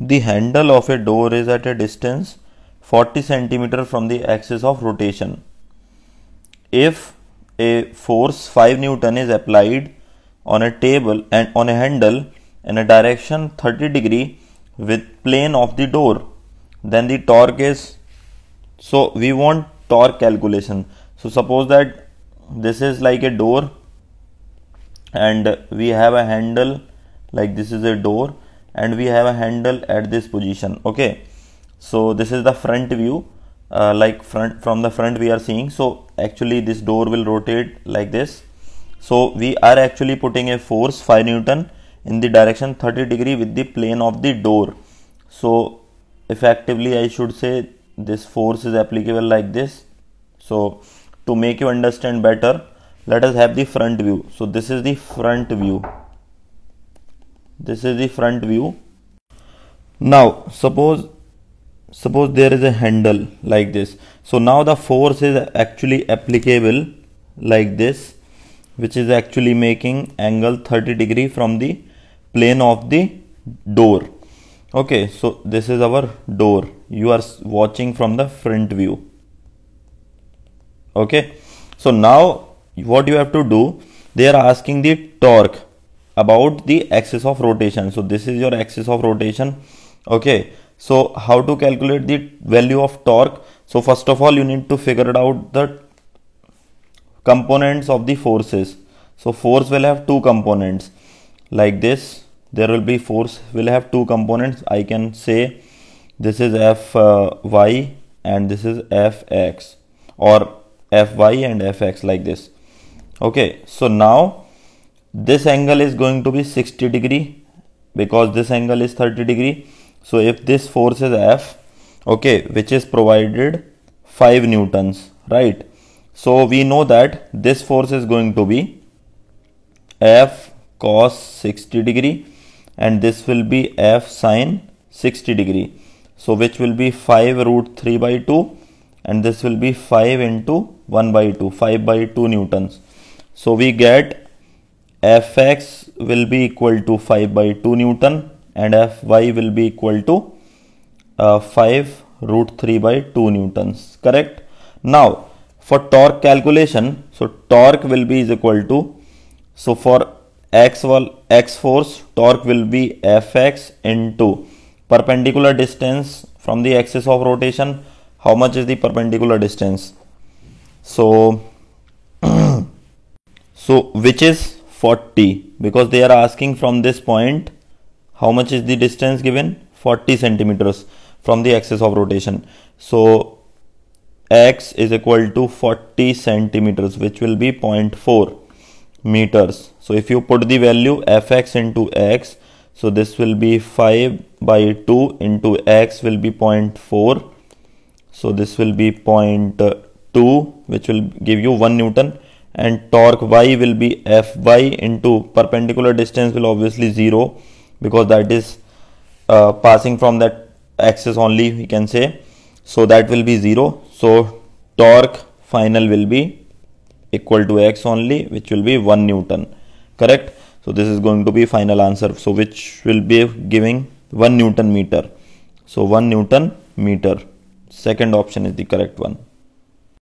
The handle of a door is at a distance 40 centimeter from the axis of rotation. If a force 5 newton is applied on a table and on a handle in a direction 30 degree with plane of the door, then the torque is so we want torque calculation. So suppose that this is like a door and we have a handle like this is a door and we have a handle at this position okay so this is the front view uh, like front from the front we are seeing so actually this door will rotate like this so we are actually putting a force 5 newton in the direction 30 degree with the plane of the door so effectively i should say this force is applicable like this so to make you understand better let us have the front view so this is the front view this is the front view now suppose suppose there is a handle like this so now the force is actually applicable like this which is actually making angle 30 degree from the plane of the door okay so this is our door you are watching from the front view okay so now what you have to do they are asking the torque about the axis of rotation so this is your axis of rotation okay so how to calculate the value of torque so first of all you need to figure out the components of the forces so force will have two components like this there will be force will have two components i can say this is fy uh, and this is fx or fy and fx like this okay so now this angle is going to be 60 degree because this angle is 30 degree so if this force is F okay which is provided 5 newtons right so we know that this force is going to be F cos 60 degree and this will be F sine 60 degree so which will be 5 root 3 by 2 and this will be 5 into 1 by 2 5 by 2 newtons so we get Fx will be equal to 5 by 2 Newton and Fy will be equal to uh, 5 root 3 by 2 Newtons, correct? Now, for torque calculation, so torque will be is equal to, so for x, well, x force, torque will be Fx into perpendicular distance from the axis of rotation, how much is the perpendicular distance? So, so which is 40 because they are asking from this point how much is the distance given 40 centimeters from the axis of rotation so x is equal to 40 centimeters which will be 0.4 meters so if you put the value fx into x so this will be 5 by 2 into x will be 0.4 so this will be 0.2 which will give you 1 newton and torque y will be fy into perpendicular distance will obviously 0 because that is uh, passing from that axis only we can say so that will be 0 so torque final will be equal to x only which will be 1 newton correct so this is going to be final answer so which will be giving 1 newton meter so 1 newton meter second option is the correct one